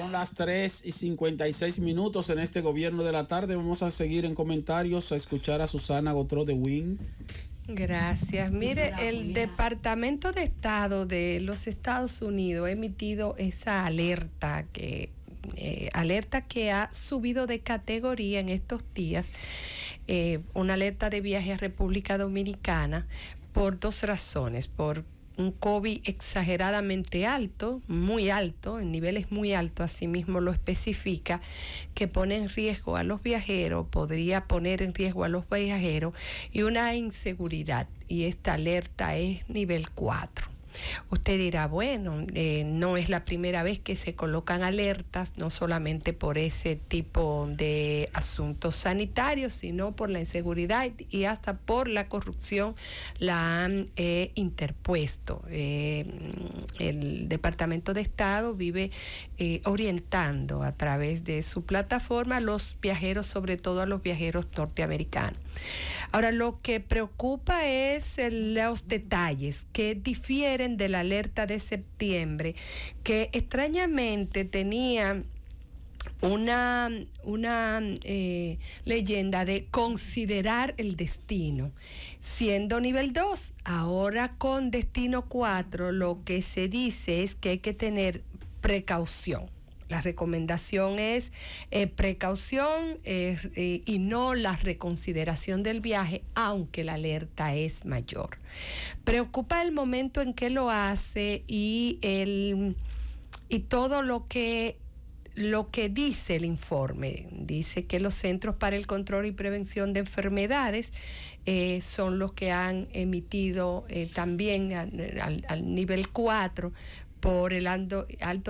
Son las 3 y 56 minutos en este gobierno de la tarde. Vamos a seguir en comentarios a escuchar a Susana Gotró de Wing. Gracias. Mire, el Departamento de Estado de los Estados Unidos ha emitido esa alerta que eh, alerta que ha subido de categoría en estos días, eh, una alerta de viaje a República Dominicana por dos razones, por un COVID exageradamente alto, muy alto, en niveles muy altos, así mismo lo especifica, que pone en riesgo a los viajeros, podría poner en riesgo a los viajeros y una inseguridad. Y esta alerta es nivel 4. Usted dirá, bueno, eh, no es la primera vez que se colocan alertas, no solamente por ese tipo de asuntos sanitarios, sino por la inseguridad y hasta por la corrupción la han eh, interpuesto. Eh, el Departamento de Estado vive orientando a través de su plataforma a los viajeros, sobre todo a los viajeros norteamericanos. Ahora, lo que preocupa es los detalles que difieren de la alerta de septiembre, que extrañamente tenía una, eh, leyenda de considerar el destino. Siendo nivel 2, ahora con destino 4, lo que se dice es que hay que tener precaución. La recomendación es eh, precaución eh, y no la reconsideración del viaje, aunque la alerta es mayor. Preocupa el momento en que lo hace y, y todo lo que lo que dice el informe. Dice que los Centros para el Control y Prevención de Enfermedades eh, son los que han emitido también al, al nivel 4 por el alto,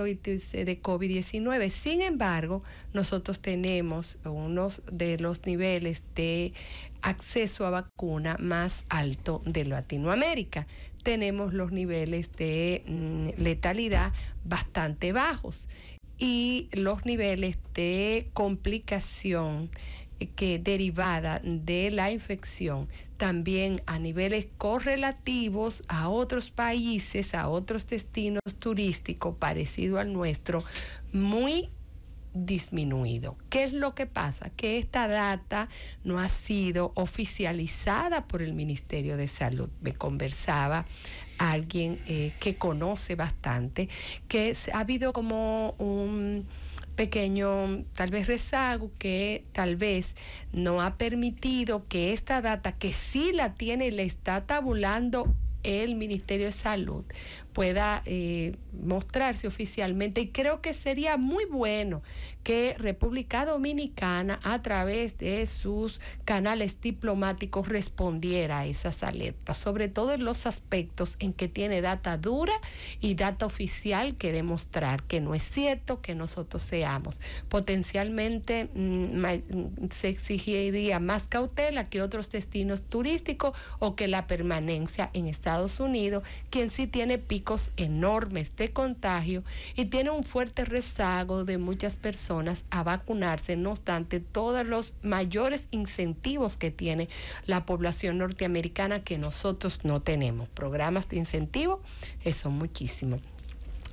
índice de COVID-19. Sin embargo, nosotros tenemos uno de los niveles de acceso a vacuna más alto de Latinoamérica. Tenemos los niveles de mm, letalidad bastante bajos y los niveles de complicación que derivada de la infección también a niveles correlativos a otros países, a otros destinos turísticos parecido al nuestro, muy disminuido. ¿Qué es lo que pasa? Que esta data no ha sido oficializada por el Ministerio de Salud. Me conversaba alguien eh, que conoce bastante, que ha habido como un pequeño tal vez rezago que tal vez no ha permitido que esta data que sí la tiene y la está tabulando el Ministerio de Salud pueda eh, mostrarse oficialmente. Y creo que sería muy bueno que República Dominicana, a través de sus canales diplomáticos, respondiera a esas alertas, sobre todo en los aspectos en que tiene data dura y data oficial que demostrar que no es cierto que nosotros seamos. Potencialmente mm, mm, se exigiría más cautela que otros destinos turísticos o que la permanencia en Estados Unidos, quien sí tiene enormes de contagio y tiene un fuerte rezago de muchas personas a vacunarse, no obstante todos los mayores incentivos que tiene la población norteamericana que nosotros no tenemos. Programas de incentivo, eso muchísimo.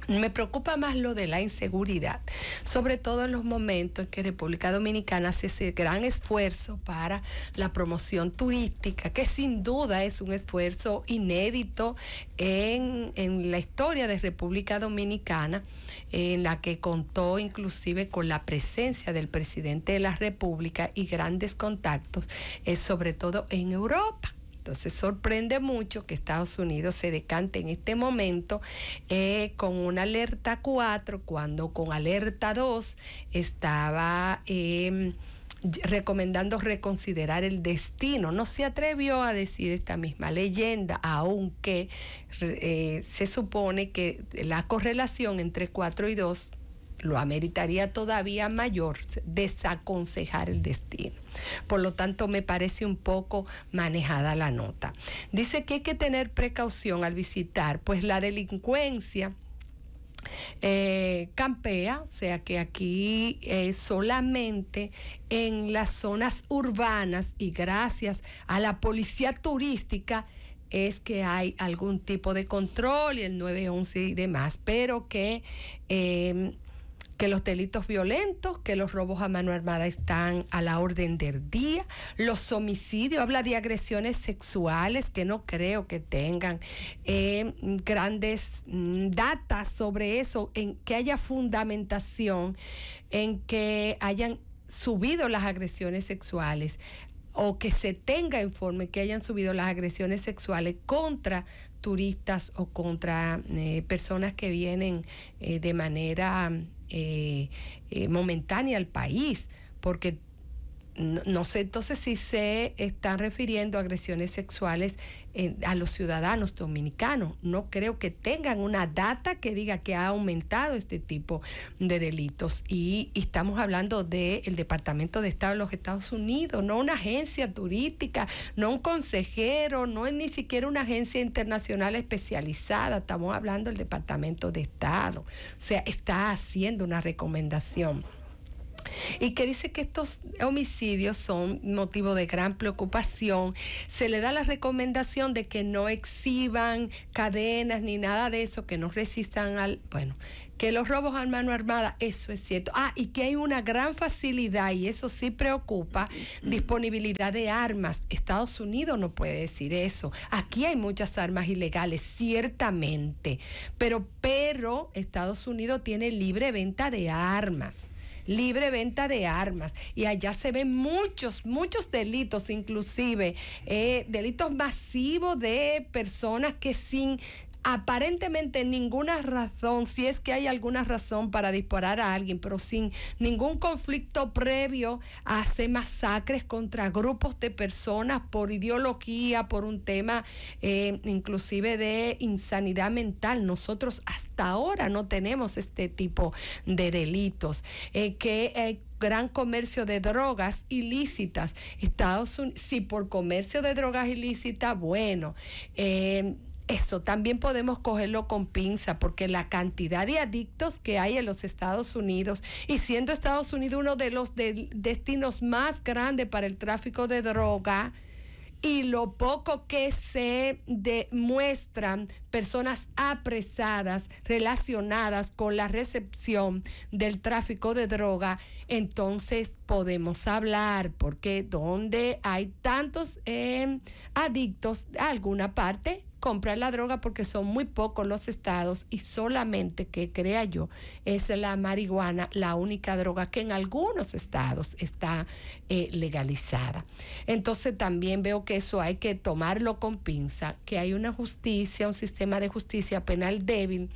Me preocupa más lo de la inseguridad, sobre todo en los momentos en que República Dominicana hace ese gran esfuerzo para la promoción turística, que sin duda es un esfuerzo inédito en, la historia de República Dominicana, en la que contó inclusive con la presencia del presidente de la República y grandes contactos, eh, sobre todo en Europa. Entonces sorprende mucho que Estados Unidos se decante en este momento eh, con una alerta 4 cuando con alerta 2 estaba... Em, recomendando reconsiderar el destino. No se atrevió a decir esta misma leyenda, aunque eh, se supone que la correlación entre 4 y 2 lo ameritaría todavía mayor, desaconsejar el destino. Por lo tanto, me parece un poco manejada la nota. Dice que hay que tener precaución al visitar, pues la delincuencia eh, campea, o sea que aquí eh, solamente en las zonas urbanas y gracias a la policía turística, es que hay algún tipo de control y el 911 y demás, pero que eh, que los delitos violentos, que los robos a mano armada están a la orden del día, los homicidios, habla de agresiones sexuales que no creo que tengan eh, grandes mm, datas sobre eso, en que haya fundamentación, en que hayan subido las agresiones sexuales o que se tenga informe que hayan subido las agresiones sexuales contra turistas o contra eh, personas que vienen eh, de manera eh, eh, momentánea al país, porque no, sé entonces si se están refiriendo a agresiones sexuales eh, a los ciudadanos dominicanos. No creo que tengan una data que diga que ha aumentado este tipo de delitos. Y, estamos hablando del Departamento de Estado de los Estados Unidos, no una agencia turística, no un consejero, no es ni siquiera una agencia internacional especializada. Estamos hablando del Departamento de Estado. O sea, está haciendo una recomendación y que dice que estos homicidios son motivo de gran preocupación. Se le da la recomendación de que no exhiban cadenas ni nada de eso, que no resistan al, bueno, que los robos a mano armada, eso es cierto. Ah, y que hay una gran facilidad, y eso sí preocupa, disponibilidad de armas. Estados Unidos no puede decir eso. Aquí hay muchas armas ilegales, ciertamente, pero, pero Estados Unidos tiene libre venta de armas libre venta de armas. Y allá se ven muchos, muchos delitos, inclusive eh, delitos masivos de personas que sin aparentemente ninguna razón, si es que hay alguna razón para disparar a alguien, pero sin ningún conflicto previo, hace masacres contra grupos de personas por ideología, por un tema eh, inclusive de insanidad mental. Nosotros hasta ahora no tenemos este tipo de delitos. Eh, que el eh, gran comercio de drogas ilícitas. Estados Unidos, si por comercio de drogas ilícitas, bueno, eso también podemos cogerlo con pinza, porque la cantidad de adictos que hay en los Estados Unidos, y siendo Estados Unidos uno de los destinos más grandes para el tráfico de droga, y lo poco que se demuestran personas apresadas relacionadas con la recepción del tráfico de droga, entonces podemos hablar, porque donde hay tantos eh, adictos, alguna parte comprar la droga porque son muy pocos los estados y solamente que crea yo es la marihuana la única droga que en algunos estados está eh, legalizada. Entonces también veo que eso hay que tomarlo con pinza, que hay una justicia, un sistema de justicia penal débil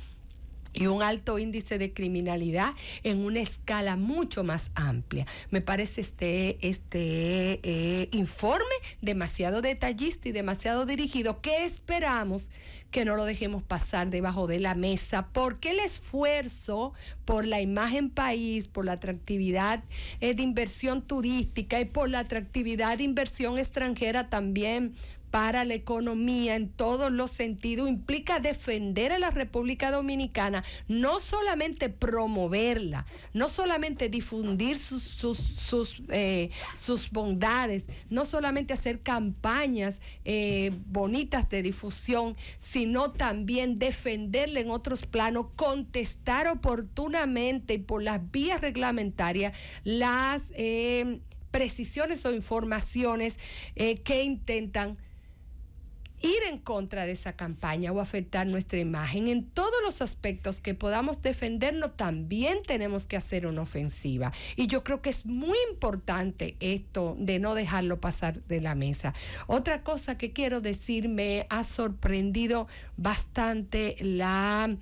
y un alto índice de criminalidad en una escala mucho más amplia. Me parece este, este eh, informe demasiado detallista y demasiado dirigido ¿Qué esperamos que no lo dejemos pasar debajo de la mesa, porque el esfuerzo por la imagen país, por la atractividad eh, de inversión turística y por la atractividad de inversión extranjera también para la economía en todos los sentidos, implica defender a la República Dominicana, no solamente promoverla, no solamente difundir sus, sus, eh, bondades, no solamente hacer campañas eh, bonitas de difusión, sino también defenderla en otros planos, contestar oportunamente y por las vías reglamentarias las eh, precisiones o informaciones que intentan ir en contra de esa campaña o afectar nuestra imagen. En todos los aspectos que podamos defendernos, también tenemos que hacer una ofensiva. Y yo creo que es muy importante esto de no dejarlo pasar de la mesa. Otra cosa que quiero decir, me ha sorprendido bastante la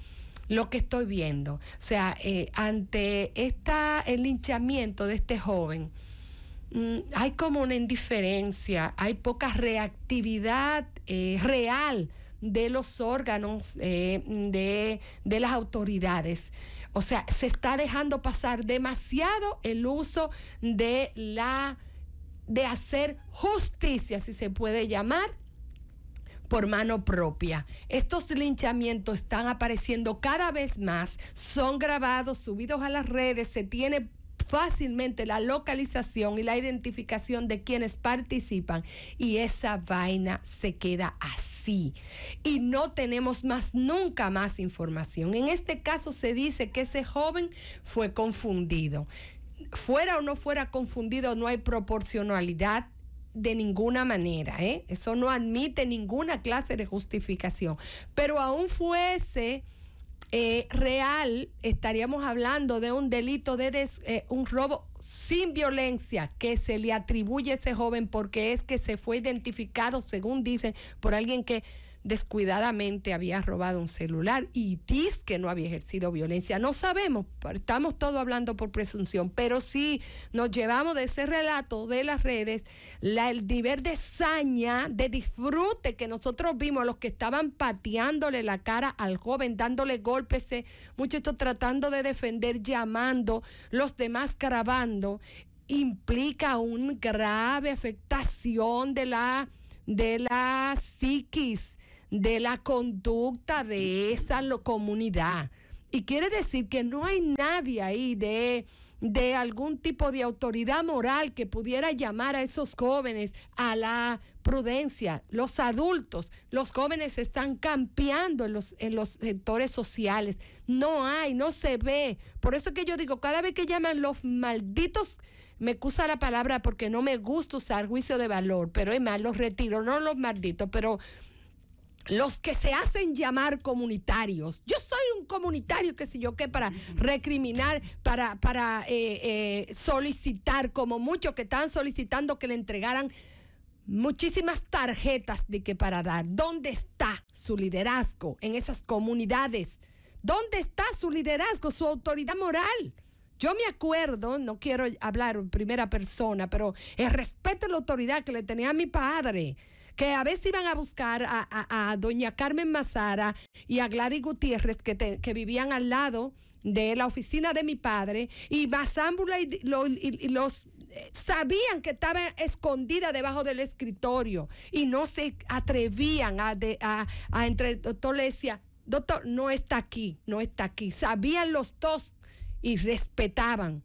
lo que estoy viendo. O sea, eh, ante esta, el linchamiento de este joven, Mm, hay como una indiferencia, hay poca reactividad eh, real de los órganos eh, de, de, las autoridades. O sea, se está dejando pasar demasiado el uso de la de hacer justicia, si se puede llamar, por mano propia. Estos linchamientos están apareciendo cada vez más, son grabados, subidos a las redes, se tiene fácilmente la localización y la identificación de quienes participan y esa vaina se queda así. Y no tenemos más nunca más información. En este caso se dice que ese joven fue confundido. Fuera o no fuera confundido, no hay proporcionalidad de ninguna manera, ¿eh? Eso no admite ninguna clase de justificación. Pero aún fuese eh, real estaríamos hablando de un delito de eh, un robo sin violencia que se le atribuye a ese joven porque es que se fue identificado, según dicen, por alguien que descuidadamente había robado un celular y dice que no había ejercido violencia. No sabemos, estamos todos hablando por presunción, pero sí nos llevamos de ese relato de las redes la, el nivel de saña, de disfrute que nosotros vimos, los que estaban pateándole la cara al joven, dándole golpes, eh, muchachos tratando de defender, llamando, los demás grabando, implica un grave afectación de la de la psiquis de la conducta de esa comunidad. Y quiere decir que no hay nadie ahí de, algún tipo de autoridad moral que pudiera llamar a esos jóvenes a la prudencia. Los adultos, los jóvenes están campeando en los, en los sectores sociales. No hay, no se ve. Por eso que yo digo, cada vez que llaman los malditos, me acusa la palabra porque no me gusta usar juicio de valor, pero hay más, los retiro, no los malditos, pero los que se hacen llamar comunitarios. Yo soy un comunitario, qué sé yo qué, para recriminar, para, para eh, eh, solicitar, como muchos que están solicitando que le entregaran muchísimas tarjetas de que para dar. ¿Dónde está su liderazgo en esas comunidades? ¿Dónde está su liderazgo, su autoridad moral? Yo me acuerdo, no quiero hablar en primera persona, pero el respeto a la autoridad que le tenía a mi padre que a veces iban a buscar a, doña Carmen Mazara y a Gladys Gutiérrez, que, vivían al lado de la oficina de mi padre, y Basámbula y, los eh, sabían que estaba escondida debajo del escritorio y no se atrevían a, a, a entre el doctor le decía, doctor, no está aquí, no está aquí. Sabían los dos y respetaban.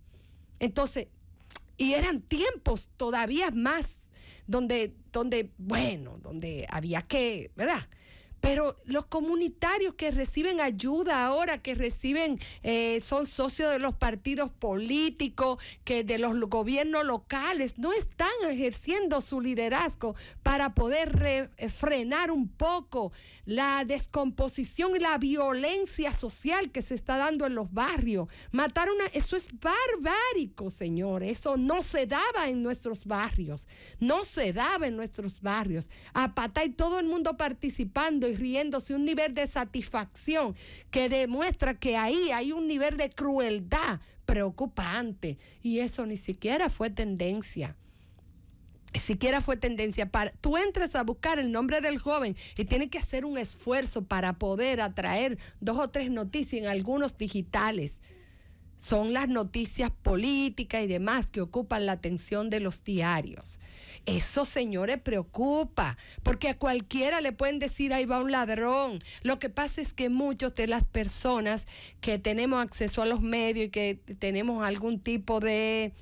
Entonces, y eran tiempos todavía más donde, donde, bueno, donde había que, ¿verdad? pero los comunitarios que reciben ayuda ahora, que reciben, eh, son socios de los partidos políticos, que de los gobiernos locales, no están ejerciendo su liderazgo para poder eh, frenar un poco la descomposición y la violencia social que se está dando en los barrios. Matar una, eso es barbárico, señor. Eso no se daba en nuestros barrios. No se daba en nuestros barrios. A Patay todo el mundo participando riéndose, un nivel de satisfacción que demuestra que ahí hay un nivel de crueldad preocupante. Y eso ni siquiera fue tendencia ni siquiera fue tendencia para tú entres a buscar el nombre del joven y tienes que hacer un esfuerzo para poder atraer dos o tres noticias en algunos digitales son las noticias políticas y demás que ocupan la atención de los diarios. Eso, señores, preocupa, porque a cualquiera le pueden decir, ahí va un ladrón. Lo que pasa es que muchas de las personas que tenemos acceso a los medios y que tenemos algún tipo de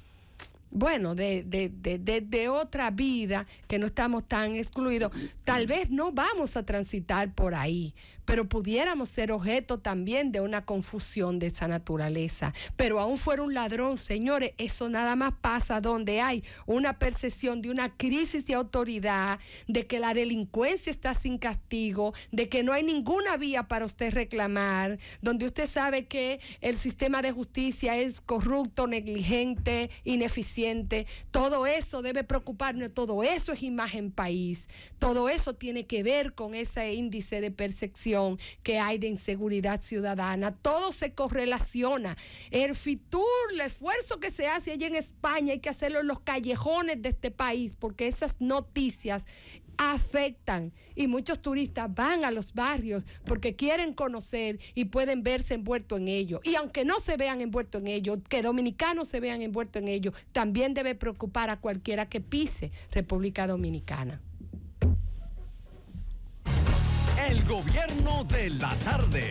bueno, de, de, otra vida, que no estamos tan excluidos. Tal vez no vamos a transitar por ahí, pero pudiéramos ser objeto también de una confusión de esa naturaleza. Pero aún fuera un ladrón, señores, eso nada más pasa donde hay una percepción de una crisis de autoridad, de que la delincuencia está sin castigo, de que no hay ninguna vía para usted reclamar, donde usted sabe que el sistema de justicia es corrupto, negligente, ineficiente todo eso debe preocuparnos, todo eso es imagen país, todo eso tiene que ver con ese índice de percepción que hay de inseguridad ciudadana, todo se correlaciona. El FITUR, el esfuerzo que se hace allí en España, hay que hacerlo en los callejones de este país, porque esas noticias afectan y muchos turistas van a los barrios porque quieren conocer y pueden verse envueltos en ello. Y aunque no se vean envueltos en ello, que dominicanos se vean envueltos en ello, también debe preocupar a cualquiera que pise República Dominicana. El gobierno de la tarde.